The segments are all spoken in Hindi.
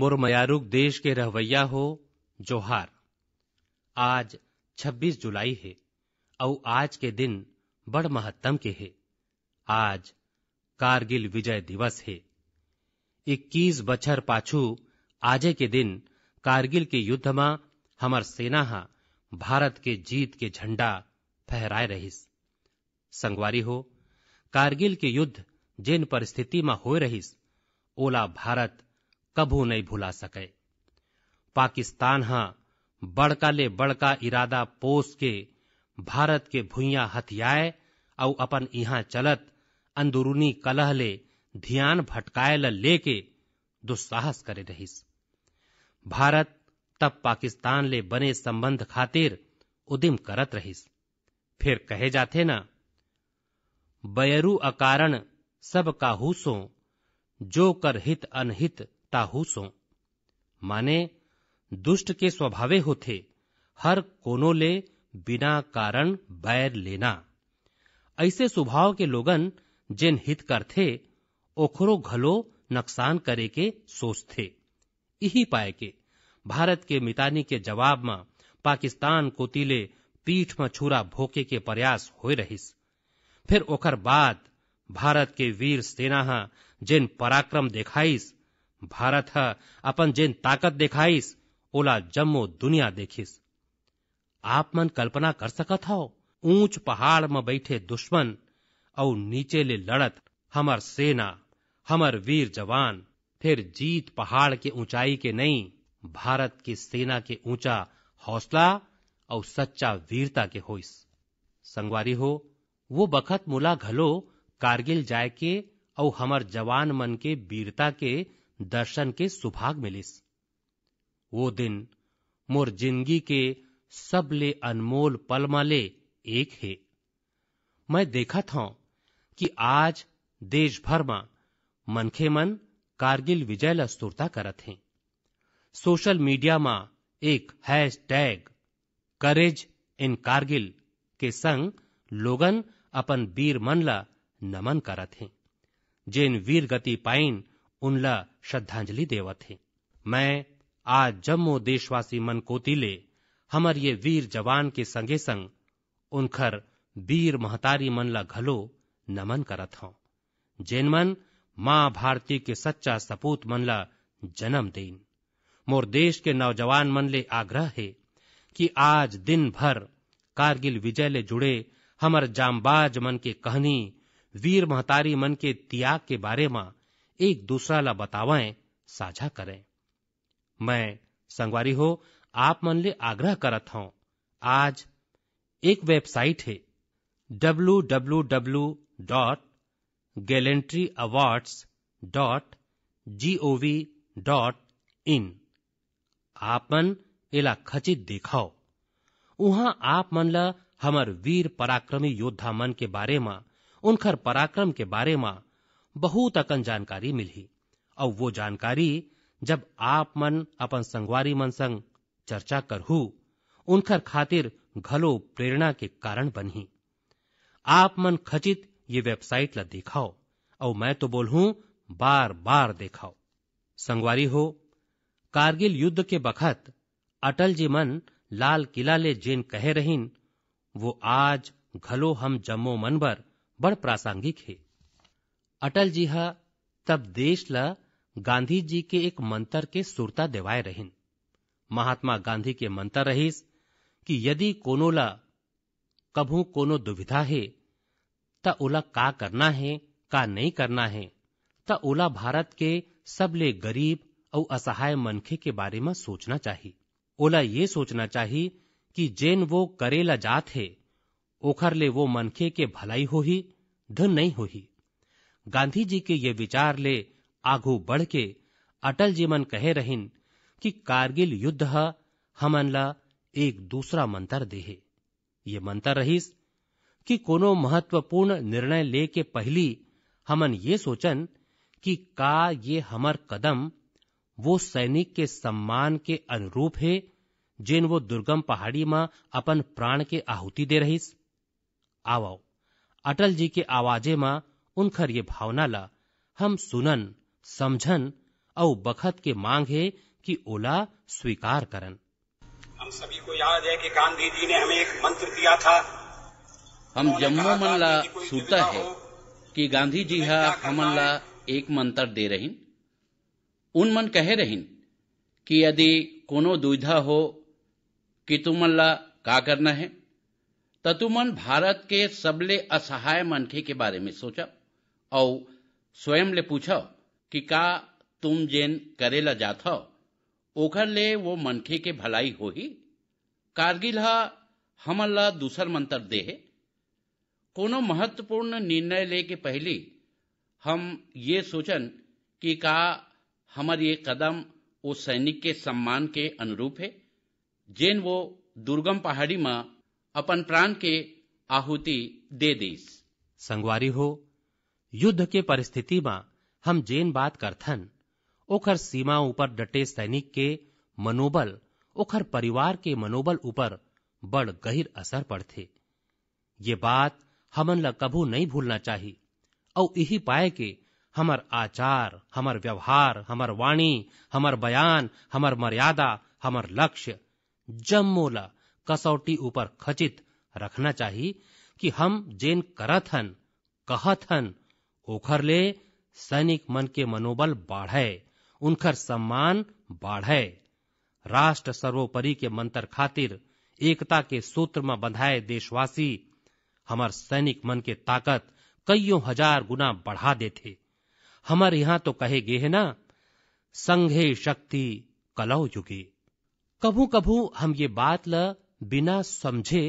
मुरमयारुक देश के रहवैया हो जोहार आज 26 जुलाई है और आज के दिन बड़ महत्तम के है आज कारगिल विजय दिवस है 21 बछर पाछू आजे के दिन कारगिल के युद्ध में हमार सेना हा भारत के जीत के झंडा फहराए रहीस संगवारी हो कारगिल के युद्ध जिन परिस्थिति में हो रहीस ओला भारत कभू नहीं भुला सके पाकिस्तान हा बड़का ले बड़का इरादा पोस के भारत के भुइया हथियाए और अपन यहाँ चलत अंदरूनी कलह ले ध्यान भटकाए लेके दुस्साहस करे रहीस भारत तब पाकिस्तान ले बने संबंध खातिर उदिम करत रहीस फिर कहे जाते ना बयरू अकारण सब काहूसों जो कर हित अनहित ताहू सो माने दुष्ट के स्वभावे होते हर कोनो ले बिना कारण बैर लेना ऐसे स्वभाव के लोगन जिन हित करथे ओखरो घलो नुकसान करे के थे इही पाए के भारत के मितानी के जवाब में पाकिस्तान कोती पीठ में छुरा भोके के प्रयास हो रहिस फिर ओखर बाद भारत के वीर सेना जिन पराक्रम देखाइस भारत ह अपन जेन ताकत देखाइस ओला जम्मो दुनिया देखिस आप मन कल्पना कर सकत हो ऊंच पहाड़ में बैठे दुश्मन और नीचे ले लड़त हमर सेना हमर वीर जवान फिर जीत पहाड़ के ऊंचाई के नहीं भारत की सेना के ऊंचा हौसला और सच्चा वीरता के होइस संगवारी हो वो बखत मुला घलो कारगिल जाए के और हमर जवान मन के वीरता के दर्शन के सुभाग मिलिस वो दिन मोर जिंदगी के सबले अनमोल पल माले एक है मैं देखा था कि आज देश भर में मनखे मन कारगिल विजय लूरता करत हैं सोशल मीडिया में एक hashtag courage in Kargil के संग लोगन अपन वीर मन ला नमन करत हैं जिन वीर गति पाइन उनला श्रद्धांजलि देवत है मैं आज जम्मू देशवासी मन कोतीले हमर ये वीर जवान के संगे संग उनखर वीर महतारी मन ला घलो नमन करत हूं जेन मन माँ भारती के सच्चा सपूत मन ला जन्म दिन मोर देश के नौजवान मन ले आग्रह है कि आज दिन भर कारगिल विजय ले जुड़े हमर जामबाज मन के कहनी वीर महतारी मन के त्याग के बारे में एक दूसरा ला बतावाए साझा करें मैं संगवारी हो आप मन ले आग्रह करत हूं आज एक वेबसाइट है W W W dot gallantry awards dot G O V dot in आपन एला खचित देखाओ वहां आप मन ला हमर वीर पराक्रमी योद्धा मन के बारे में उनखर पराक्रम के बारे में बहुत अकन जानकारी मिली और वो जानकारी जब आप मन अपन संगवारी मन संग चर्चा करहू उनखर खातिर घलो प्रेरणा के कारण बनही आप मन खचित ये वेबसाइट ला देखाओ और मैं तो बोलू बार बार देखाओ संगवारी हो कारगिल युद्ध के बखत अटल जी मन लाल किला ले जेन कहे रहीन वो आज घलो हम जम्मो मन बर बड़ प्रासंगिक है अटल जी ह तब देश ल गांधी जी के एक मंत्र के सुरता देवाए रहिन महात्मा गांधी के मंत्र रहिस कि यदि कोनो ला कभू कोनो दुविधा है त ओला का करना है का नहीं करना है त ओला भारत के सबले गरीब और असहाय मनखे के बारे में सोचना चाहिए ओला ये सोचना चाहिए कि जेन वो करेला जात है ओखर ले वो मनखे के भलाई हो ही धन नहीं हो ही गांधी जी के ये विचार ले आगू बढ़ के अटल जी मन कहे रहिन कि कारगिल युद्ध हमन ला एक दूसरा मंत्र देहे ये मंत्र रहीस कि कोनो महत्वपूर्ण निर्णय ले के पहली हमन ये सोचन कि का ये हमर कदम वो सैनिक के सम्मान के अनुरूप है जिन वो दुर्गम पहाड़ी मा अपन प्राण के आहुति दे रहीस आवाओ अटल जी के आवाजे मा उनखर ये भावना ला हम सुनन समझन और बखत के मांग है कि ओला स्वीकार करन हम सभी को याद है कि गांधी जी ने हमें एक मंत्र दिया था हम जम्मू मन ला सूता है कि गांधी जी हा हमला ला एक मंत्र दे रही उन मन कहे रहिन कि यदि कोनो दुविधा हो कि तुमन ला का करना है त तुमन भारत के सबले असहाय मनखे के बारे में सोचा और स्वयं ले पूछो कि का तुम जेन करे ला जाथ ओखर ले वो मनखे के भलाई हो ही कारगिल ह हमन ला दूसर मंत्र दे है कोनो महत्वपूर्ण निर्णय ले के पहले हम ये सोचन कि का हमार ये कदम वो सैनिक के सम्मान के अनुरूप है जेन वो दुर्गम पहाड़ी में अपन प्राण के आहुति दे दीस संगवारी हो युद्ध के परिस्थिति में हम जेन बात करथन ओखर सीमा ऊपर डटे सैनिक के मनोबल ओखर परिवार के मनोबल ऊपर बड़ गहिर असर पड़ते ये बात हमन ल कभू नहीं भूलना चाहिए और यही पाए के हमर आचार हमर व्यवहार हमर वाणी हमर बयान हमर मर्यादा हमर लक्ष्य जम्मो कसौटी ऊपर खचित रखना चाहिए कि हम जेन कहत कहथन ले सैनिक मन के मनोबल बाढ़े उनकर सम्मान बाढ़े राष्ट्र सर्वोपरि के मंत्र खातिर एकता के सूत्र में बंधाए देशवासी हमार सैनिक मन के ताकत कईयों हजार गुना बढ़ा देते हमार यहाँ तो कहे गे है ना संघे शक्ति कलौ युगे कभू कभू हम ये बात ल बिना समझे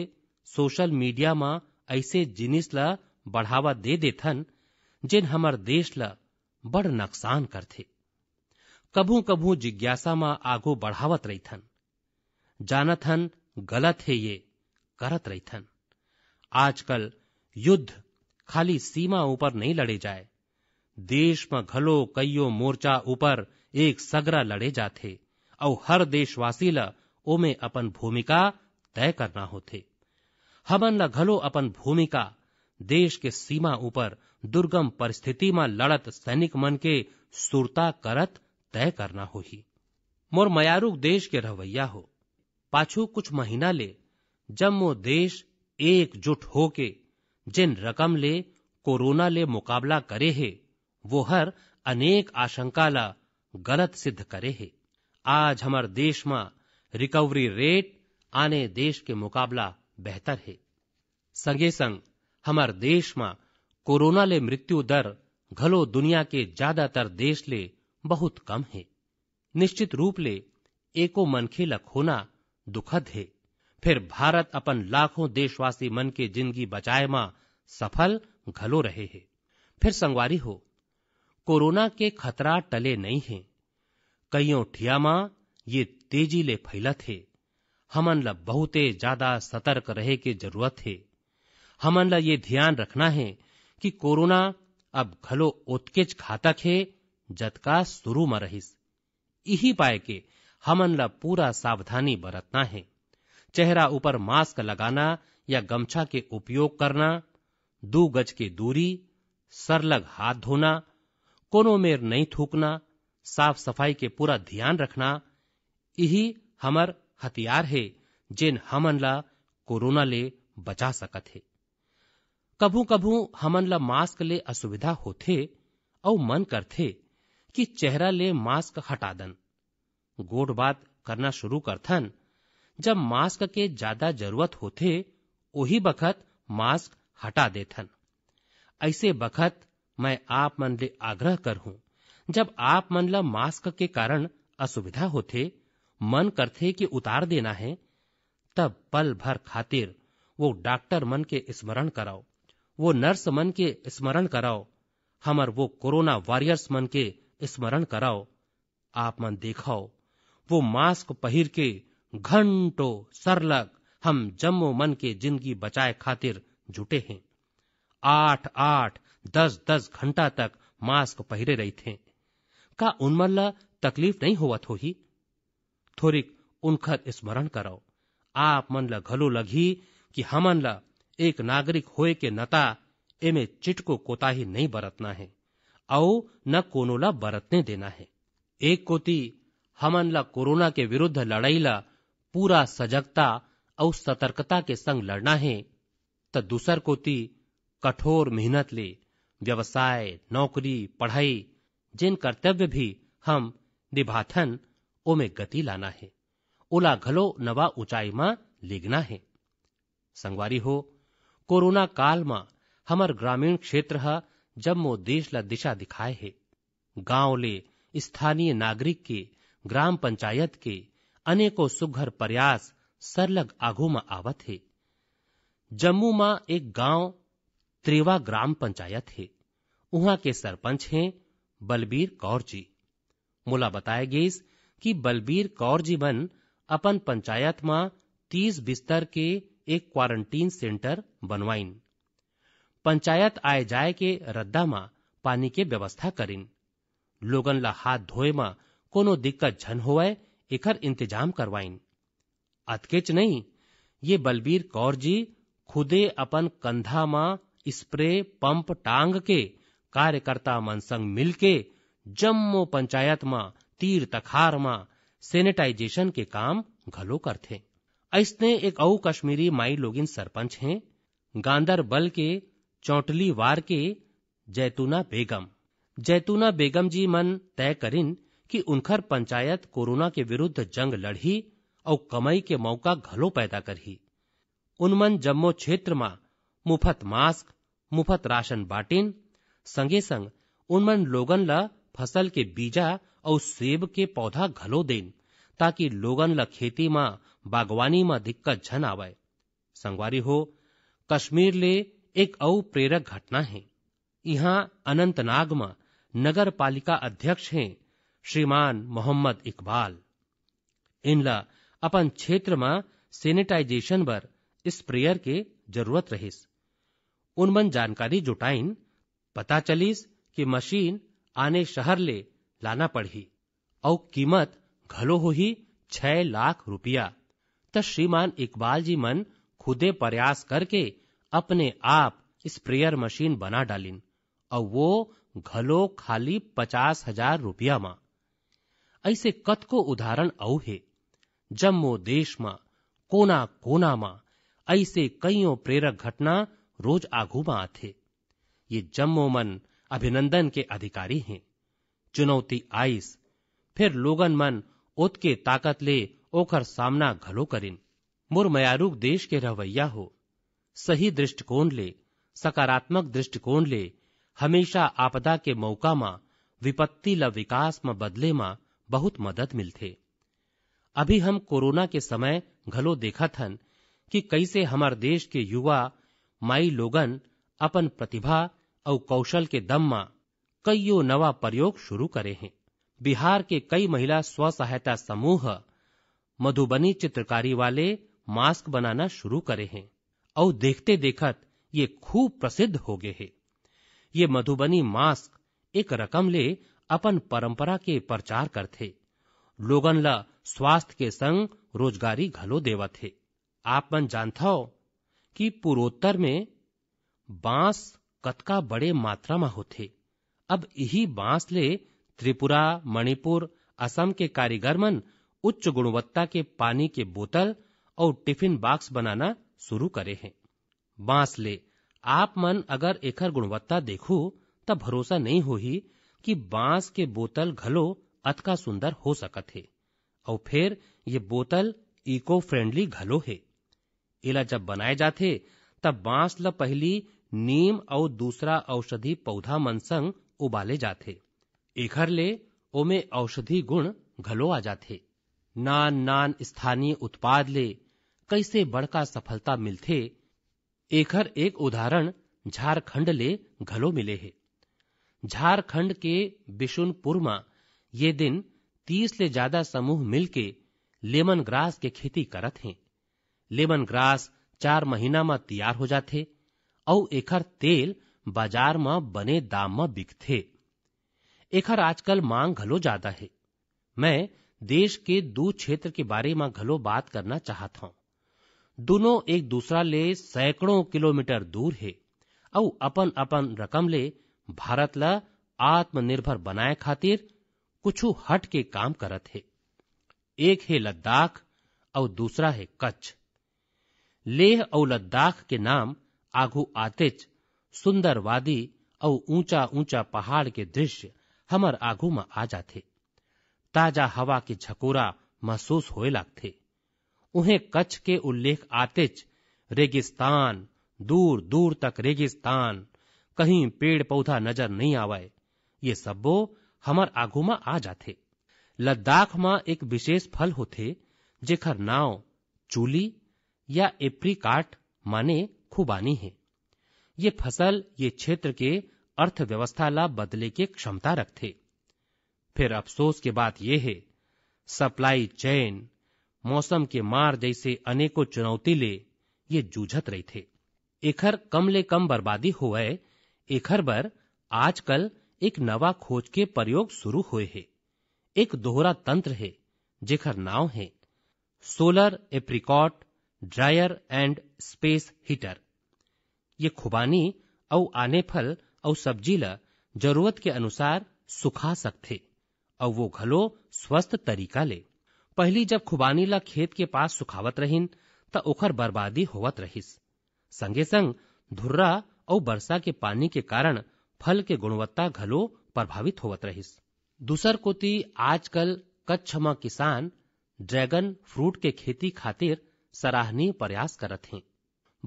सोशल मीडिया में ऐसे जिनिस ल बढ़ावा दे देथन जिन हमर देश ल बड़ नुकसान करथे कभू कभू जिज्ञासा म आगो बढ़ावत रहीथन जानथन गलत है ये करत रहीथन आजकल युद्ध खाली सीमा ऊपर नहीं लड़े जाए देश में घलो कईयो मोर्चा ऊपर एक सगरा लड़े जाते और हर देशवासी ला ओमे अपन भूमिका तय करना होते हमन ला घलो अपन भूमिका देश के सीमा ऊपर दुर्गम परिस्थिति में लड़त सैनिक मन के सुरता करत तय करना ही मोर मयारूक देश के रवैया हो पाछू कुछ महीना ले जब मो देश एकजुट होके जिन रकम ले कोरोना ले मुकाबला करे है वो हर अनेक आशंका ला गलत सिद्ध करे है आज हमार देश में रिकवरी रेट आने देश के मुकाबला बेहतर है संगे संग हमार देश में कोरोना ले मृत्यु दर घलो दुनिया के ज्यादातर देश ले बहुत कम है निश्चित रूप ले एको मनखे ल खोना दुखद है फिर भारत अपन लाखों देशवासी मन के जिंदगी बचाए मां सफल घलो रहे है फिर संगवारी हो कोरोना के खतरा टले नहीं है कईयों ठिया मां ये तेजी ले फैलत है हमन ल बहुते ज्यादा सतर्क रहे की जरूरत है हमन ल ये ध्यान रखना है कि कोरोना अब घलो ओतके घातक हे जतका शुरू म रहिस इही पाए के हमन ला पूरा सावधानी बरतना है चेहरा ऊपर मास्क लगाना या गमछा के उपयोग करना दो गज के दूरी सरलग हाथ धोना कोनो मेर नहीं थूकना साफ सफाई के पूरा ध्यान रखना यही हमर हथियार है जिन हमन ला कोरोना ले बचा सकत है कभू कभू हमन ला मास्क ले असुविधा होते और मन करते कि चेहरा ले मास्क हटा दन गोट बात करना शुरू करथन जब मास्क के ज्यादा जरूरत होते वही बखत मास्क हटा देथन ऐसे बखत मैं आप मन ले आग्रह करहूं जब आप मन ला मास्क के कारण असुविधा होते मन करते कि उतार देना है तब पल भर खातिर वो डॉक्टर मन के स्मरण कराओ वो नर्स मन के स्मरण कराओ हमर वो कोरोना वॉरियर्स मन के स्मरण कराओ आप मन देखाओ वो मास्क पहिर के घंटों सरलग हम जम्मो मन के जिंदगी बचाए खातिर जुटे हैं आठ आठ दस दस घंटा तक मास्क पहिरे रही थे का उन तकलीफ नहीं होवत ही थोरिक उनखर स्मरण कराओ आप मन ला घलो लगी कि हमन ला नागरिक નાગરિક के કે નતા चिट चिटको कोताही नहीं बरतना है आओ न कोनोला बरतने देना है एक कोती हमन ला कोरोना के विरुद्ध लड़ाई ला पूरा सजगता और सतर्कता के संग लड़ना है तो दूसर कोती कठोर मेहनत ले व्यवसाय नौकरी पढ़ाई जिन कर्तव्य भी हम निभाथन ओमे गति लाना है ओला घलो नवा ऊंचाई मा लिगना है संगवारी हो कोरोना काल કાળમાં हमर ग्रामीण क्षेत्र जम्मो देश ल दिशा दिखाए है गांव ले स्थानीय नागरिक के ग्राम पंचायत के अनेकों सुघर प्रयास सरलग आगू में आवत है जम्मू में एक गांव त्रेवा ग्राम पंचायत है वहां के सरपंच हैं बलबीर कौर जी मुला बताया गईस कि बलबीर कौर जी बन अपन पंचायत में तीस बिस्तर के एक क्वारंटीन सेंटर बनवाइन पंचायत आए जाए के रद्दा में पानी के व्यवस्था કરીન लोगन ला हाथ धोए में कोनो दिक्कत झन होवाए एकर इंतजाम करवाइन अतकेच नहीं ये बलबीर कौर जी खुदे अपन कंधा मा स्प्रे पंप टांग के कार्यकर्ता मन संग मिल के जम्मो पंचायत मां तीर तखार मां सेनेटाइजेशन के काम घलो थे ऐसने एक औ कश्मीरी माई लोगिन सरपंच हैं गांधरबल के चौटली वार के जैतूना बेगम जैतूना बेगम जी मन तय करिन कि उनखर पंचायत कोरोना के विरुद्ध जंग लड़ी और कमाई के मौका घलो पैदा करी उनमन जम्मो क्षेत्र मा मुफत मास्क मुफत राशन बाटिन संगे संग उनमन लोगन ला फसल के बीजा और सेब के पौधा घलो देन ताकि लोगन ला खेती मा में दिक्कत झन आवाय संगवारी हो कश्मीर ले एक औ प्रेरक घटना है यहाँ अनंतनाग में नगर पालिका अध्यक्ष हैं श्रीमान मोहम्मद इकबाल इनला अपन क्षेत्र में सेनेटाइजेशन पर स्प्रेयर के जरूरत रहीस उनमन जानकारी जुटाइन पता चलीस कि मशीन आने शहर ले लाना पड़ी और कीमत घलो हो ही छह लाख रुपया तो श्रीमान इकबाल जी मन खुदे प्रयास करके अपने आप स्प्रेयर मशीन बना डालिन और वो घलो खाली पचास हजार रुपया मां ऐसे कत को उदाहरण औ है जम्मो देश मा कोना कोना मां ऐसे कईयों प्रेरक घटना रोज आगू मां आते ये जम्मो मन अभिनंदन के अधिकारी हैं चुनौती आईस फिर लोगन मन उत के ताकत ले ओखर सामना घलो करिन मोर मयारूक देश के रवैया हो सही दृष्टिकोण ले सकारात्मक दृष्टिकोण ले हमेशा आपदा के मौका मा विपत्ति ल विकास में बदले मा बहुत मदद मिलते अभी हम कोरोना के समय घलो देखा थन कि कैसे हमार देश के युवा माई लोगन अपन प्रतिभा और कौशल के दम मा कईयो नवा प्रयोग शुरू करे हैं बिहार के कई महिला स्व सहायता समूह मधुबनी चित्रकारी वाले मास्क बनाना शुरू करे हैं और देखते देखत ये खूब प्रसिद्ध हो गए है ये मधुबनी मास्क एक रकम ले अपन परंपरा के प्रचार करते लोगन ला स्वास्थ्य के संग रोजगारी घलो देवत है आप मन जानता हो कि पूर्वोत्तर में बांस कतका बड़े मात्रा में होते अब यही बांस ले त्रिपुरा मणिपुर असम के कारीगर मन उच्च गुणवत्ता के पानी के बोतल और टिफिन बॉक्स बनाना शुरू करे हैं बांस ले आप मन अगर एकर गुणवत्ता देखो तब भरोसा नहीं होही कि बांस के बोतल घलो अतका सुंदर हो सकत है और फिर ये बोतल इको फ्रेंडली घलो है इला जब बनाए जाते तब बांस ल पहली नीम और दूसरा औषधि पौधा मन संग उबाले जाते एखर ले ओमे औषधि गुण घलो आ जाते नान नान स्थानीय उत्पाद ले कैसे बड़का सफलता मिलथे एकर एक उदाहरण झारखंड ले घलो मिले हे झारखंड के बिशुनपुर में ये दिन तीस ले ज्यादा समूह मिलके लेमन ग्रास के खेती करत हैं लेमन ग्रास चार महीना में तैयार हो जाते और एकर तेल बाजार में बने दाम में बिकते एकर आजकल मांग घलो ज्यादा है मैं देश के दू क्षेत्र के बारे में घलो बात करना चाहत हूं दोनों एक दूसरा ले सैकड़ों किलोमीटर दूर है और अपन अपन रकम ले भारत ल आत्मनिर्भर बनाए खातिर कुछ हट के काम करत है एक है लद्दाख और दूसरा है कच्छ लेह और लद्दाख के नाम आगू आतेच सुंदर वादी और ऊंचा ऊंचा पहाड़ के दृश्य हमर आगू में आ जाते ताजा हवा के झकोरा महसूस होए लगते उन्हें कच्छ के उल्लेख आतेच रेगिस्तान दूर दूर तक रेगिस्तान कहीं पेड़ पौधा नजर नहीं आवाए ये सब्बो हमर आगू में आ जाते लद्दाख में एक विशेष फल होते जेखर नाव चूली या एप्रीकाट माने खुबानी है ये फसल ये क्षेत्र के अर्थव्यवस्था ला बदले के क्षमता रखते फिर अफसोस की बात यह है सप्लाई चैन मौसम के मार जैसे अनेकों चुनौती ले ये जूझत रहे थे एखर कम ले कम बर्बादी हो एखर बर आजकल एक नवा खोज के प्रयोग शुरू हुए है एक दोहरा तंत्र है जेखर नाव है solar apricot dryer and space heater ये खुबानी और आने फल और सब्जी ल जरूरत के अनुसार सुखा सकते और वो घलो स्वस्थ तरीका ले पहली जब खुबानी ला खेत के पास सुखावत रहिन त ओखर बर्बादी होवत रहिस संगे संग धुर्रा और बरसा के पानी के कारण फल के गुणवत्ता घलो प्रभावित होवत रहिस दूसर कोती आजकल कच्छ म किसान ड्रैगन फ्रूट के खेती खातिर सराहनीय प्रयास करत हैं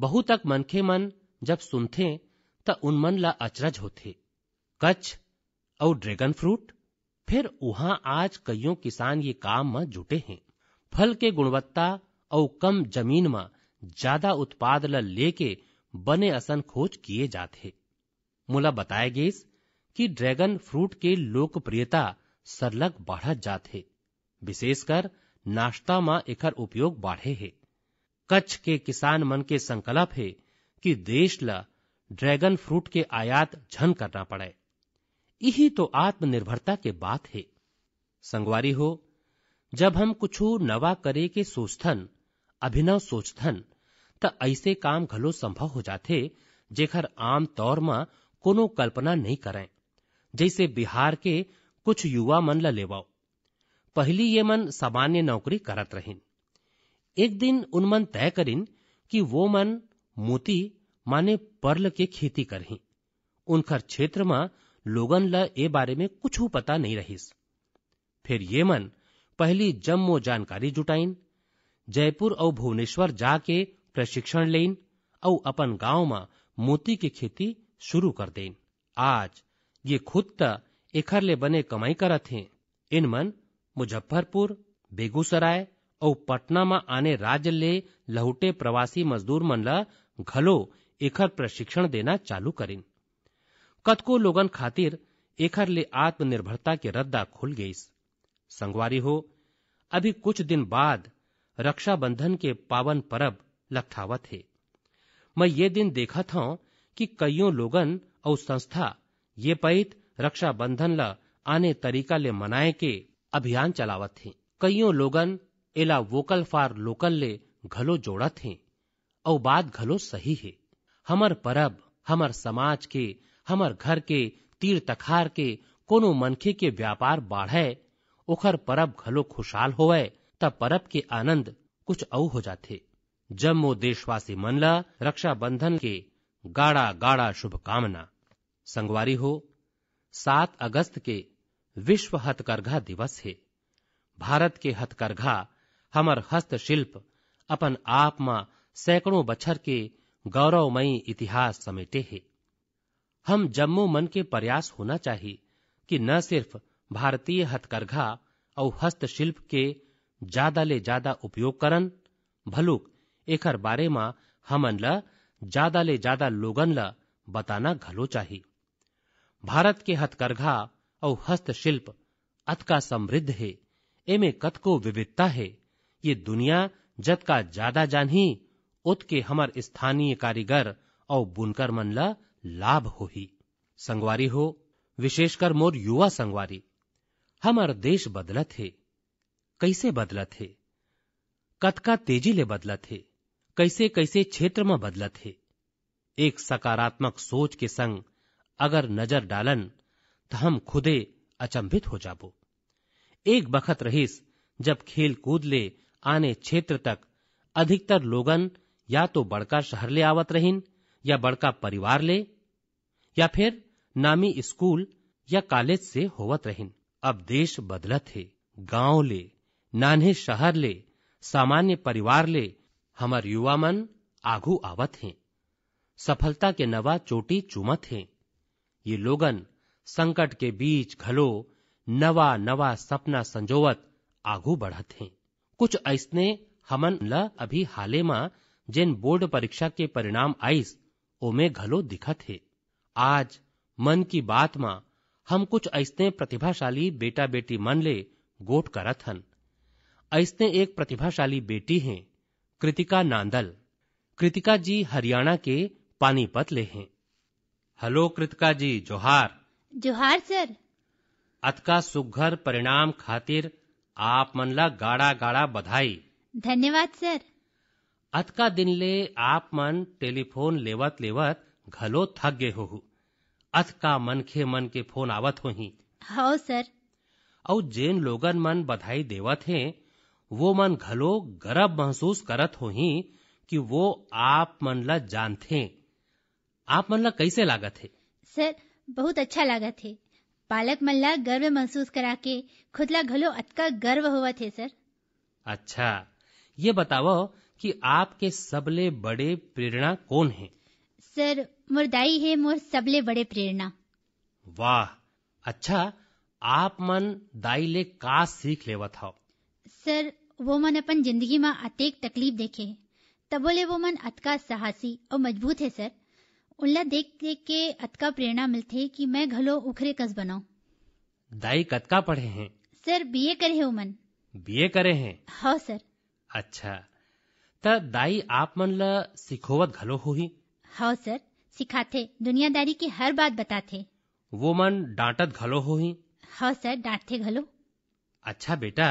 बहुत तक मनखे मन जब सुनते त उन मन ला अचरज होते कच्छ और ड्रैगन फ्रूट फिर वहां आज कईयों किसान ये काम में जुटे हैं फल के गुणवत्ता और कम जमीन में ज्यादा उत्पाद ल लेके बने असन खोज किए जाते मुला बताया गेस कि ड्रैगन फ्रूट के लोकप्रियता सरलग बढ़त जाते विशेषकर नाश्ता में एकर उपयोग बाढ़े है कच्छ के किसान मन के संकल्प है कि देश ला ड्रैगन फ्रूट के आयात झन करना पड़े यही तो आत्मनिर्भरता के बात है संगवारी हो जब हम कुछ नवा करे के सोचथन अभिनव सोचथन त ऐसे काम घलो संभव हो जाते जेखर आम तौर म कोनो कल्पना नहीं करें जैसे बिहार के कुछ युवा मन ल लेवाओ पहली ये मन सामान्य नौकरी करत रहिन एक दिन उन मन तय करिन कि वो मन मोती माने पर्ल के खेती करही उनखर क्षेत्र में लोगन ल ए बारे में कुछ पता नहीं रहीस फिर ये मन पहली जम्मो जानकारी जुटाइन जयपुर और भुवनेश्वर जाके प्रशिक्षण लेन और अपन गांव में मोती की खेती शुरू कर देन आज ये खुद त एखर ले बने कमाई करत हैं इन मन मुजफ्फरपुर बेगूसराय और पटना में आने राज्य ले लहुटे प्रवासी मजदूर मन ल घलो एखर प्रशिक्षण देना चालू करें लोगन खातिर एखर ले आत्मनिर्भरता के रद्दा खुल गईस संगवारी हो अभी कुछ दिन बाद रक्षाबंधन के पावन परब लखठावत है मैं ये दिन देखा था कि कईयों लोगन और संस्था ये पैत रक्षाबंधन ल आने तरीका ले मनाए के अभियान चलावत थे कईयों लोगन एला वोकल फॉर लोकल ले घलो जोड़ा थे और बात घलो सही है हमर परब हमर समाज के हमर घर के तीर तखार के कोनो मनखे के व्यापार बाढ़य ओखर परब घलो खुशहाल हो तब परब के आनंद कुछ औ हो जाते जब वो देशवासी मन ला रक्षाबंधन के गाढ़ा गाढ़ा शुभकामना संगवारी हो सात अगस्त के विश्व हथकरघा दिवस है भारत के हथकरघा हमर हस्तशिल्प अपन आप मा सैकड़ों बच्छर के गौरवमयी इतिहास समेटे है हम जम्मो मन के प्रयास होना चाहिए कि न सिर्फ भारतीय हथकरघा और हस्तशिल्प के ज्यादा ले ज्यादा उपयोग करन भलुक एकर बारे में हमन ल ज्यादा ले ज्यादा लोगन ल बताना घलो चाहिए भारत के हथकरघा और हस्तशिल्प अतका समृद्ध है एमे कतको विविधता है ये दुनिया जत का ज्यादा जानी उत के हमार स्थानीय कारीगर और बुनकर मन ल लाभ हो ही संगवारी हो विशेषकर मोर युवा संगवारी हमार देश बदलत है कैसे बदलत है कतका तेजी ले बदलत है कैसे कैसे क्षेत्र में बदलत है एक सकारात्मक सोच के संग अगर नजर डालन तो हम खुदे अचंभित हो जाबो एक बखत रहीस जब खेल कूद ले आने क्षेत्र तक अधिकतर लोगन या तो बड़का शहर ले आवत रहीन या बड़का परिवार ले या फिर नामी स्कूल या कॉलेज से होवत रहिन अब देश बदलत है गांव ले नान्हे शहर ले सामान्य परिवार ले हमार युवा मन आगू आवत हैं सफलता के नवा चोटी चुमत हैं ये लोगन संकट के बीच घलो नवा नवा सपना संजोवत आगू बढ़त हैं कुछ ऐसने हमन ल अभी हाले मा जिन बोर्ड परीक्षा के परिणाम आईस ओमे घलो दिखत है आज मन की बात मा हम कुछ ऐसने प्रतिभाशाली बेटा बेटी मन ले गोट करत हन ऐसने एक प्रतिभाशाली बेटी हैं कृतिका नांदल कृतिका जी हरियाणा के पानीपत ले हैं हेलो कृतिका जी जोहार जोहार सर अतका सुघर परिणाम खातिर आप मन ला गाड़ा बधाई धन्यवाद सर अतका दिन ले आप मन टेलीफोन लेवत लेवत घलो थक गए हो अथ का मनखे मन के फोन आवत ही हाँ सर और जेन लोगन मन बधाई देवत है वो मन घलो गर्व महसूस करत हो ही कि वो आप मन ला जानते आप मन ला कैसे लागत है सर बहुत अच्छा लागत है बालक मन ला गर्व महसूस करा के खुद ला घलो अतका गर्व हुआ है सर अच्छा ये बताओ कि आपके सबले बड़े प्रेरणा कौन है सर मोर दाई है मोर सबले बड़े प्रेरणा वाह अच्छा आप मन दाई ले का सीख लेवा था सर वो मन अपन जिंदगी में अतेक तकलीफ देखे है ले वो मन अतका साहसी और मजबूत है सर उनला देख देख के अतका प्रेरणा मिलते कि मैं घलो उखरे कस बनाऊ दाई कतका पढ़े हैं सर बीए करे है उमन बीए करे हैं हाँ सर अच्छा ता दाई आप मन ला सिखोवत घलो ही? हाँ सर सिखाते दुनियादारी की हर बात बताते वो मन डांटत घलो हो ही हाँ सर डांटते घलो अच्छा बेटा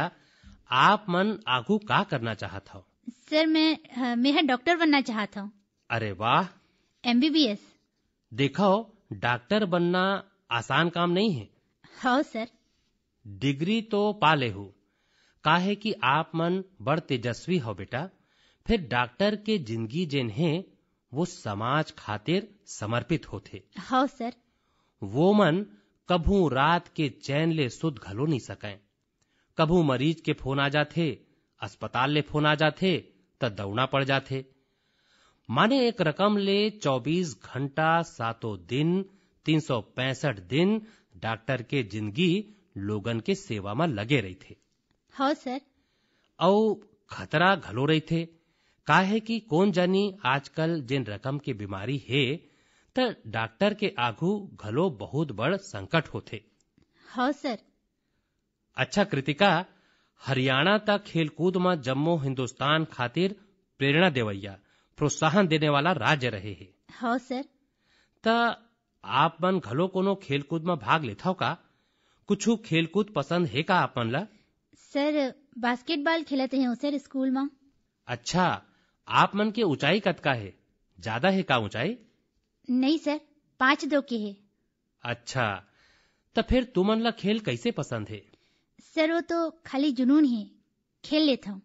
आप मन आगू का करना चाहता हो सर मैं मैं डॉक्टर बनना चाहता हूँ अरे वाह एम बी बी एस देखो डॉक्टर बनना आसान काम नहीं है हाँ सर डिग्री तो पा ले हूँ काहे कि आप मन बड़ तेजस्वी हो बेटा फिर डॉक्टर के जिंदगी जेन है वो समाज खातिर समर्पित होते हाँ सर वो मन कभू रात के चैन ले सुध घलो नहीं सकें कभू मरीज के फोन आ जाते अस्पताल ले फोन आ जाते तो दौड़ना पड़ जाते माने एक रकम ले 24 घंटा सातों दिन 365 दिन डॉक्टर के जिंदगी लोगन के सेवा में लगे रही थे हाँ सर औ खतरा घलो रही थे काहे कि कौन जानी आजकल जिन रकम की बीमारी है तो डॉक्टर के आगू घलो बहुत बड़ संकट होते हाँ सर अच्छा कृतिका हरियाणा तक खेलकूद में जम्मो हिंदुस्तान खातिर प्रेरणा देवैया प्रोत्साहन देने वाला राज्य रहे है हाँ सर त आप मन घलो कोनो खेलकूद में भाग लेता हो का कुछ खेलकूद पसंद है का आप मन ला सर बास्केटबॉल खेलते हैं सर स्कूल में अच्छा आप मन के ऊंचाई कतका का है ज्यादा है का ऊंचाई नहीं सर पाँच दो की है अच्छा तो फिर तुमन ला खेल कैसे पसंद है सर वो तो खाली जुनून है खेल लेता हूँ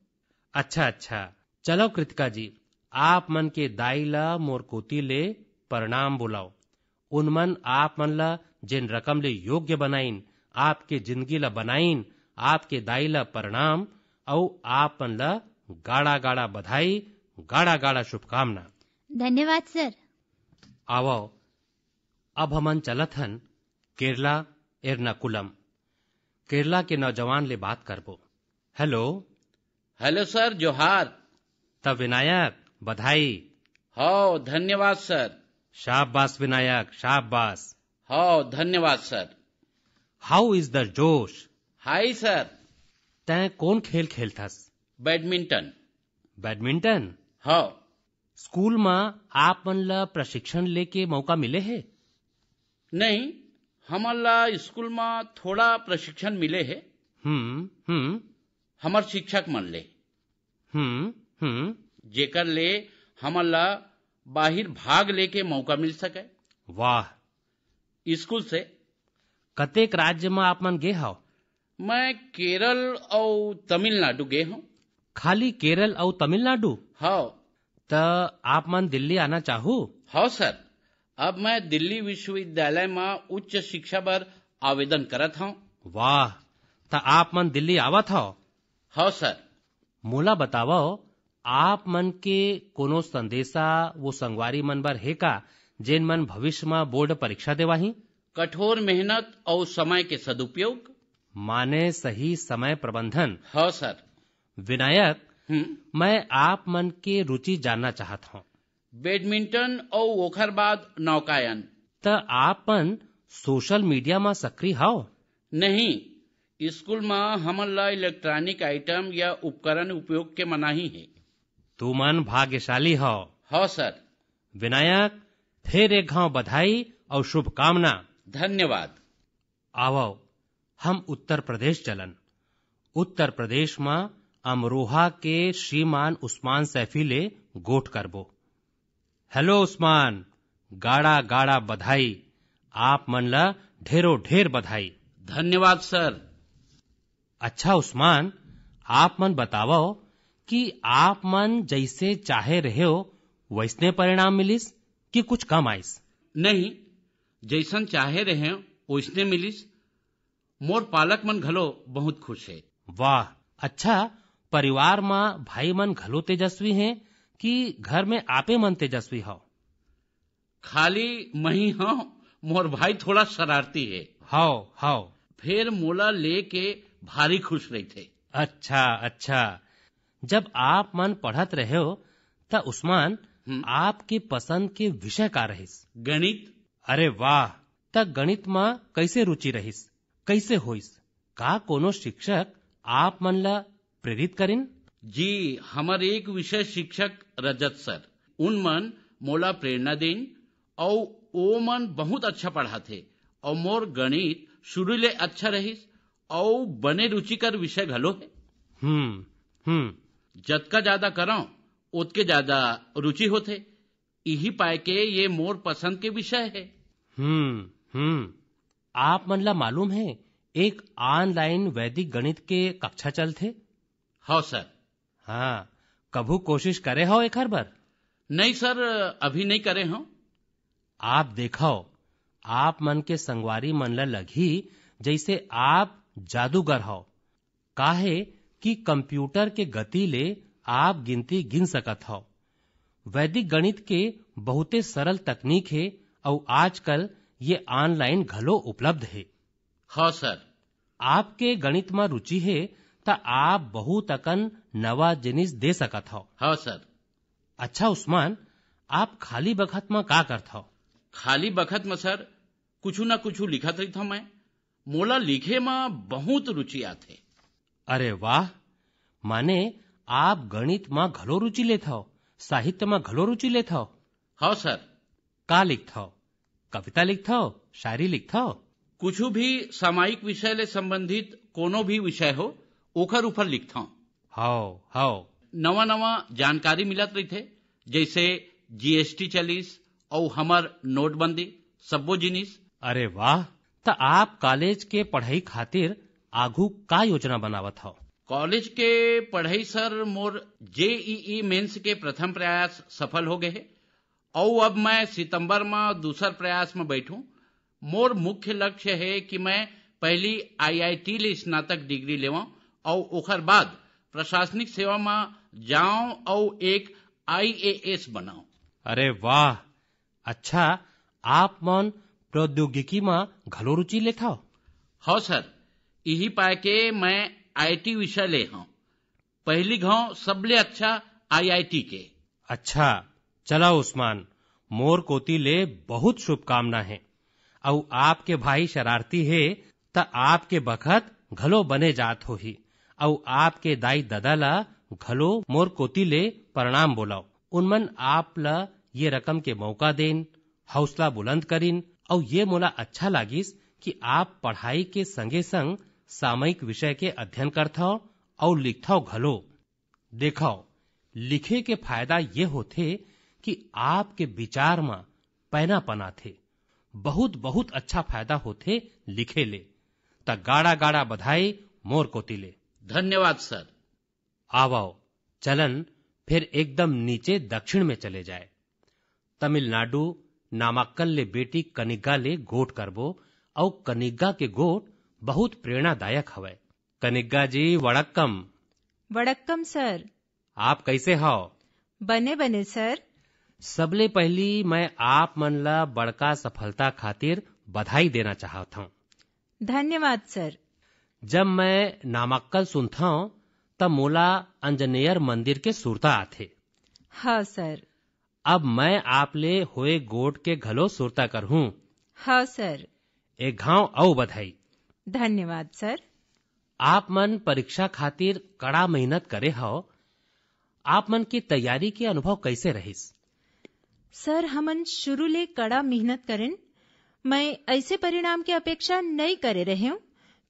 अच्छा अच्छा चलो कृतिका जी आप मन के दाई ला मोर कोती ले प्रणाम बुलाओ उन मन आप मन ला जिन रकम ले योग्य बनाइन आपके जिंदगी ला बनाइन आपके दाई ला प्रणाम और आप मन ला गाड़ा गाड़ा बधाई गाढ़ा गाढ़ा शुभकामना धन्यवाद सर आओ अब हमन चलत हन केरला एर्नाकुलम केरला के नौजवान ले बात करबो हेलो हेलो सर जोहार तब विनायक बधाई हो धन्यवाद सर शाबाश विनायक शाबाश हो धन्यवाद सर हाउ इज द जोश हाय सर तय कौन खेल खेलता बैडमिंटन बैडमिंटन हाँ स्कूल में आप मन ला प्रशिक्षण लेके मौका मिले है नहीं हमन ला स्कूल में थोड़ा प्रशिक्षण मिले है हम्म हम्म हमर शिक्षक मन ले हम्म हम्म जेकर ले हमन ला भाग लेके मौका मिल सके वाह स्कूल से कतेक राज्य में आप मन गए हो मैं केरल और तमिलनाडु गए हूँ खाली केरल और तमिलनाडु हाँ तो आप मन दिल्ली आना चाहू हाँ सर अब मैं दिल्ली विश्वविद्यालय में उच्च शिक्षा पर आवेदन करत हूँ वाह तो आप मन दिल्ली आवत हो हाँ सर मोला बताओ आप मन के कोनो संदेशा वो संगवारी मन पर है का जिन मन भविष्य में बोर्ड परीक्षा देवाही कठोर मेहनत और समय के सदुपयोग माने सही समय प्रबंधन हाँ सर विनायक हम्म। मैं आप मन के रुचि जानना चाहता हूँ बैडमिंटन और ओखर बाद नौकायन त आपन सोशल मीडिया में सक्रिय हो नहीं स्कूल में हमन ला इलेक्ट्रॉनिक आइटम या उपकरण उपयोग के मनाही है तू मन भाग्यशाली हो हो सर विनायक फिर एक घाव बधाई और शुभकामना धन्यवाद आवो हम उत्तर प्रदेश चलन उत्तर प्रदेश में अमरोहा के श्रीमान उस्मान सैफी ले गोट करबो हेलो उस्मान गाड़ा गाड़ा बधाई आप मन ला ढेरो ढेर बधाई धन्यवाद सर अच्छा उस्मान आप मन बताओ कि आप मन जैसे चाहे रहे हो वैसने परिणाम मिलिस कि कुछ कम आइस नहीं जैसन चाहे रहे वैसने मिलिस मोर पालक मन घलो बहुत खुश है वाह अच्छा परिवार भाई मन घलो तेजस्वी हैं कि घर में आपे मन तेजस्वी हो खाली मही हो मोर भाई थोड़ा शरारती है हाँ, हाँ। फिर मोला लेके भारी खुश रही थे अच्छा अच्छा जब आप मन पढ़त रहे हो तो उस्मान हम्म। आपके पसंद के विषय का रहीस गणित अरे वाह त गणित में कैसे रुचि रहीस कैसे होइस का कोनो शिक्षक आप मन ला प्रेरित करें जी हमारे एक विशेष शिक्षक रजत सर उन मन मोला प्रेरणा देन और ओ मन बहुत अच्छा थे और मोर गणित शुरू ले अच्छा रहिस और बने रुचिकर विषय घलो है हम्म हम्म जतका ज्यादा करो उतके ज्यादा रुचि होते यही पाए के ये मोर पसंद के विषय है हम्म हम्म आप मनला मालूम है एक ऑनलाइन वैदिक गणित के कक्षा थे हाँ सर हाँ कभू कोशिश करे हो एक बार नहीं सर अभी नहीं करे हो आप देखो आप मन के संगवारी मन लगी जैसे आप जादूगर हो काहे कि कंप्यूटर के गति ले आप गिनती गिन सकत हो वैदिक गणित के बहुते सरल तकनीक है और आजकल ये ऑनलाइन घलो उपलब्ध है हाँ सर आपके गणित में रुचि है तो आप बहुत अकन नवा जिनिस दे सकत हो हाँ सर अच्छा उस्मान आप खाली बखत में का करत हो खाली बखत में सर कुछ न कुछ लिखत रही था मैं मोला लिखे में बहुत रुचि आते अरे वाह माने आप गणित में घलो रुचि लेता हो साहित्य में घलो रुचि लेता हो हाँ सर का लिखता हो कविता लिखता हो शायरी लिखता हो कुछ भी सामायिक विषय ले संबंधित कोनो भी विषय हो ओखर ऊपर लिखता हाँ, हाँ। नवा नवा जानकारी मिलत रही थे जैसे जीएसटी चलिस और हमर नोटबंदी सब्बो जिनिस अरे वाह तो आप कॉलेज के पढ़ाई खातिर आगू का योजना बनावत हो कॉलेज के पढ़ाई सर मोर जेईई e e मेंस के प्रथम प्रयास सफल हो गए और अब मैं सितंबर में दूसर प्रयास में बैठू मोर मुख्य लक्ष्य है कि मैं पहली आईआईटी ले स्नातक डिग्री लेवाऊ અવ ઓખર બાદ પ્રશાસનિક સેવામાં एक आई ए आईएएस बनाओ अरे वाह अच्छा आप मन प्रौद्योगिकी માં ઘલો રુચિ લેખાઓ હો सर यही के मैं आईटी विषय ले हूँ पहली घाव सबले अच्छा आईआईटी के अच्छा चला उस्मान मोर कोती ले बहुत शुभकामना है और आपके भाई शरारती है तो आपके बखत घलो बने जात हो ही अउ आपके दाई ददा ला घलो मोर कोती ले प्रणाम बोलाओ उनमन आप ला ये रकम के मौका देन हौसला बुलंद करिन और ये मोला अच्छा लागिस कि आप पढ़ाई के संगे संग सामयिक विषय के अध्ययन करता और लिखथव घलो देखाओ लिखे के फायदा ये होते कि आपके विचार मा पैना पना थे बहुत बहुत अच्छा फायदा होते लिखे ले गाड़ा गाढ़ा बधाई मोर कोतीले धन्यवाद सर आवाओ चलन फिर एकदम नीचे दक्षिण में चले जाए तमिलनाडु नामाक्कल बेटी कनिग्गा ले गोट करबो और कनिग्गा के गोट बहुत प्रेरणादायक हवे कनिग्गा जी वड़क्कम वड़क्कम सर आप कैसे हो बने बने सर सबले पहली मैं आप मन ला बड़का सफलता खातिर बधाई देना चाहता हूँ धन्यवाद सर जब मैं नामक्कल सुनता हूँ तब मोला अंजनेयर मंदिर के सुरता आते हाँ सर अब मैं आप ले हुए गोट के घलो सुरता कर हूँ हाँ सर एक घाव औ बधाई धन्यवाद सर आप मन परीक्षा खातिर कड़ा मेहनत करे हो आप मन की तैयारी के अनुभव कैसे रहिस सर हमन शुरू ले कड़ा मेहनत करें मैं ऐसे परिणाम की अपेक्षा नहीं करे रहे हूँ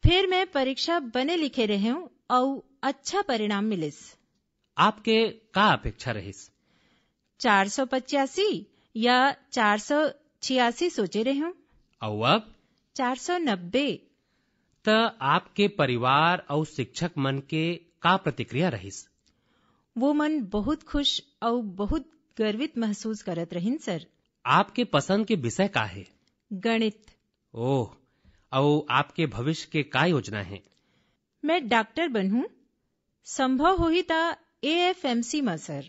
फिर मैं परीक्षा बने लिखे रहियूं और अच्छा परिणाम मिलिस आपके का अपेक्षा रहिस चार सौ पचासी या चार सौ छियासी सोचे रहे और अब चार सौ नब्बे त आपके परिवार और शिक्षक मन के का प्रतिक्रिया रहिस वो मन बहुत खुश और बहुत गर्वित महसूस करत रहिन सर आपके पसंद के विषय का है गणित ओह और आपके भविष्य के का योजना है मैं डॉक्टर बनू संभव एफ एम सी में सर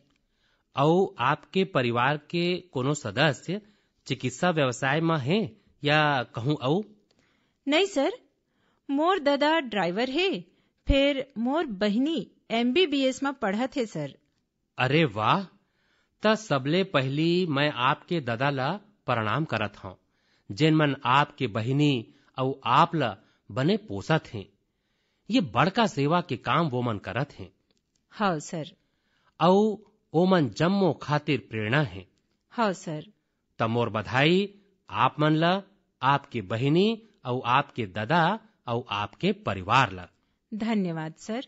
और आपके परिवार के कोनो सदस्य चिकित्सा व्यवसाय में है या कहूँ औ नहीं सर मोर दादा ड्राइवर है फिर मोर बहिनी एस में पढ़त है सर अरे वाह तो सबले पहली मैं आपके दादा ला प्रणाम करत हूँ जिन मन आपके बहिनी अउ आप ल बने पोसत हे ये बड़का सेवा के काम वो मन करत हे हाँ सर अउ ओमन जम्मो खातिर प्रेरणा है हाँ सर त मोर बधाई आप मन ल आपके बहिनी अउ आपके दादा अउ आपके परिवार ल धन्यवाद सर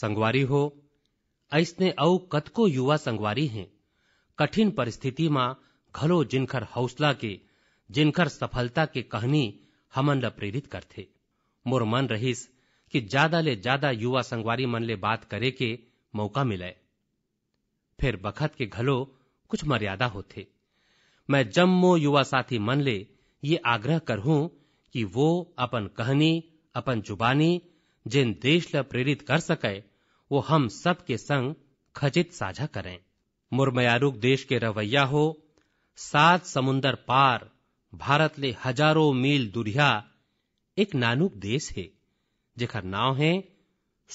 संगवारी हो ऐसने अउ कतको युवा संगवारी हैं कठिन परिस्थिति मा घलो जिनखर हौसला के जिनखर सफलता के कहनी हमन ल प्रेरित करथे मोर मन रहिस कि ज्यादा ले ज्यादा युवा संगवारी मन ले बात करे के मौका मिले फिर बखत के घलो कुछ मर्यादा होते मैं जम्मो युवा साथी मन ले ये आग्रह करहूं कि वो अपन कहनी अपन जुबानी जिन देश ल प्रेरित कर सके वो हम सब के संग खचित साझा करें मुरमयारुक देश के रवैया हो सात समुंदर पार भारत ले हजारों मील દુરિયા एक नानुक देश है जेखर नाव है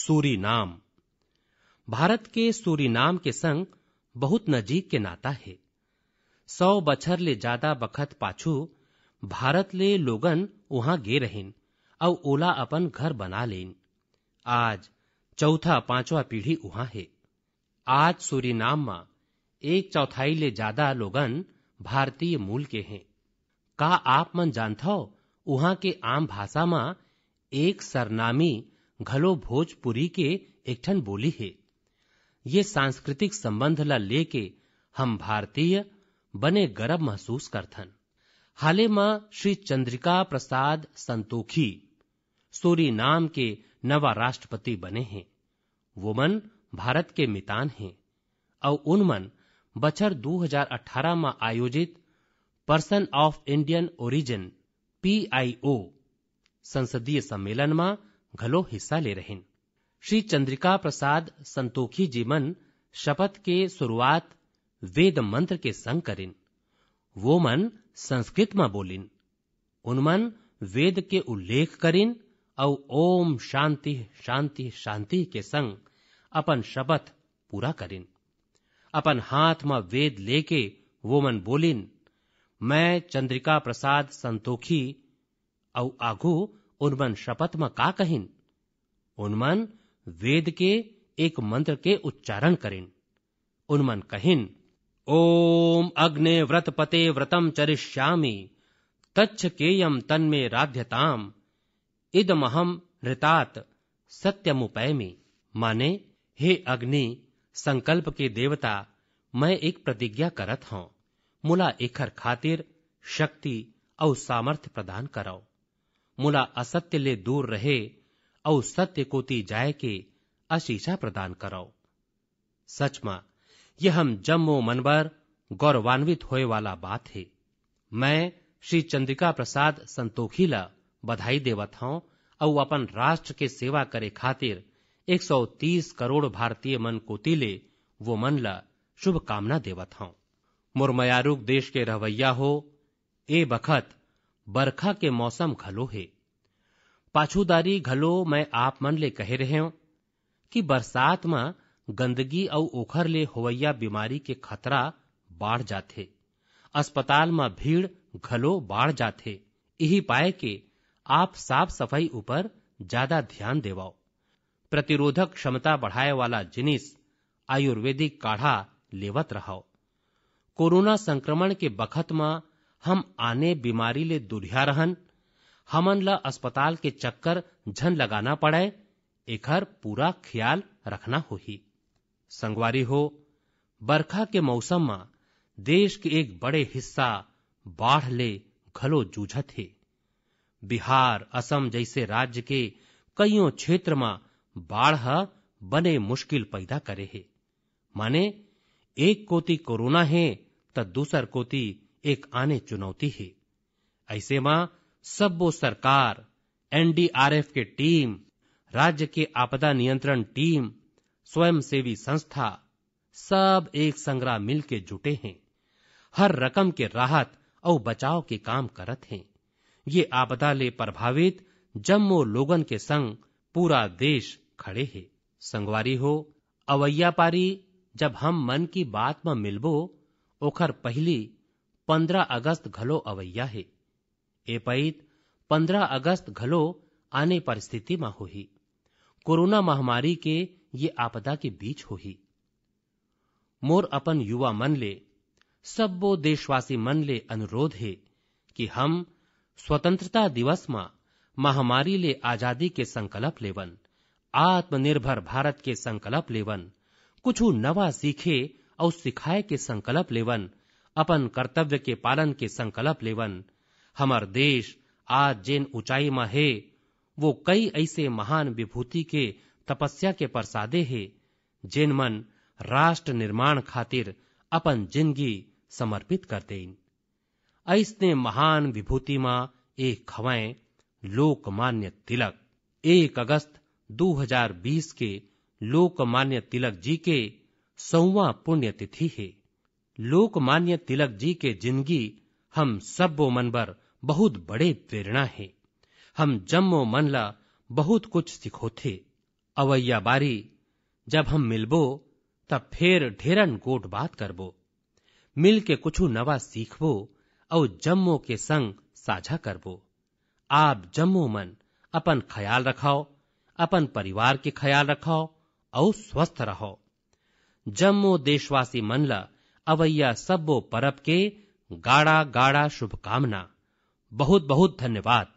सूरीनाम भारत के सूरीनाम के संग बहुत नजीक के नाता है सौ बछर ले ज्यादा बखत पाछू भारत ले लोगन वहां गे रहिन और ओला अपन घर बना लेन आज चौथा पांचवा पीढ़ी वहां है आज नाम मा एक चौथाई ले ज्यादा लोगन भारतीय मूल के हैं का आप मन जानथव वहां के आम भाषा मा एक सरनामी घलो भोजपुरी के एक ठन बोली है ये सांस्कृतिक संबंध ला लेके हम भारतीय बने गर्व महसूस करथन हाले में श्री चंद्रिका प्रसाद संतोखी नाम के नवा राष्ट्रपति बने हैं वो मन भारत के मितान हैं और उन मन बछर 2018 में आयोजित person person Indian origin PIO संसदीय सम्मेलन में घलो हिस्सा ले रहे श्री चंद्रिका प्रसाद संतोखी जी मन शपथ के शुरुआत वेद मंत्र के संग करें वो मन संस्कृत में बोलिन उनमन वेद के उल्लेख करें और ओम शांति शांति शांति के संग अपन शपथ पूरा करें अपन हाथ में वेद लेके वो मन बोलिन मैं चंद्रिका प्रसाद संतोखी औ आगू उन्मन शपथ में का कहिन उन्मन वेद के एक मंत्र के उच्चारण करिन उन्मन कहिन ओम अग्ने व्रत पते व्रतम चरिष्यामी तच्छ केयम तन्मे राध्यताम इदमहम ऋतात सत्यमुपैमी माने हे अग्नि संकल्प के देवता मैं एक प्रतिज्ञा करत हूं मुला एखर खातिर शक्ति और सामर्थ्य प्रदान करो मुला असत्य ले दूर रहे और सत्य कोती जाए के अशीषा प्रदान करो सचमा यह हम जम्मो मनबर गौरवान्वित होए वाला बात है मैं श्री चंद्रिका प्रसाद संतोखी ला बधाई देवत हूं और अपन राष्ट्र के सेवा करे खातिर 130 करोड़ भारतीय मन कोती ले वो मन ला शुभकामना देवत हूं मुरमयारूक देश के रवैया हो ए बखत बरखा के मौसम घलो हे पाछूदारी घलो मैं आप मन ले कहे रहे हूं कि बरसात में गंदगी और ओखर ले होवैया बीमारी के खतरा बाढ़ जाते अस्पताल में भीड़ घलो बाढ़ जाते यही पाए के आप साफ सफाई ऊपर ज्यादा ध्यान देवाओ प्रतिरोधक क्षमता बढ़ाए वाला जिनिस आयुर्वेदिक काढ़ा लेवत रहो कोरोना संक्रमण के बखत मां हम आने बीमारी ले दुरिया रहन हमन ला अस्पताल के चक्कर झन लगाना पड़े एक पूरा ख्याल रखना होही संगवारी हो बरखा के मौसम में देश के एक बड़े हिस्सा बाढ़ ले घलो जूझत हे बिहार असम जैसे राज्य के कईयों क्षेत्र में बाढ़ बने मुश्किल पैदा करे हे माने एक कोती कोरोना है त दूसर कोती एक आने चुनौती है ऐसे मां सबो सरकार एनडीआरएफ के टीम राज्य के आपदा नियंत्रण टीम स्वयंसेवी संस्था सब एक संग्रह मिल के जुटे हैं हर रकम के राहत और बचाव के काम करत हैं ये आपदा ले प्रभावित जम्मो लोगन के संग पूरा देश खड़े है संगवारी हो अवैया पारी जब हम मन की बात में मिलबो ओखर पहिली पंद्रह अगस्त घलो अवैया हे ए पैत पंद्रह अगस्त घलो आने परिस्थिति में होही कोरोना महामारी के ये आपदा के बीच ही मोर अपन युवा मन ले सब्बो देशवासी मन ले अनुरोध है कि हम स्वतंत्रता दिवस में महामारी ले आजादी के संकल्प लेवन आत्मनिर्भर भारत के संकल्प लेवन कुछ नवा सीखे और सिखाए के संकल्प लेवन अपन कर्तव्य के पालन के संकल्प लेवन हमार देश आज जिन ऊंचाई में है वो कई ऐसे महान विभूति के तपस्या के प्रसादे है जिन मन राष्ट्र निर्माण खातिर अपन जिंदगी समर्पित कर देन ऐसने महान विभूति मा एक खवाए लोकमान्य तिलक एक अगस्त 2020 के लोकमान्य तिलक जी के सौवा पुण्यतिथि है लोकमान्य तिलक जी के जिंदगी हम सब्बो मन बहुत बड़े प्रेरणा है हम जम्मो मनला बहुत कुछ थे अवैया बारी जब हम मिलबो तब फेर ढेरन गोट बात करबो मिल के कुछ नवा सीखबो और जम्मो के संग साझा करबो आप जम्मो मन अपन ख्याल रखाओ अपन परिवार के ख्याल रखाओ और स्वस्थ रहो जम्मो देशवासी मन अवैया सब्बो परब के गाढ़ा गाढ़ा शुभकामना बहुत बहुत धन्यवाद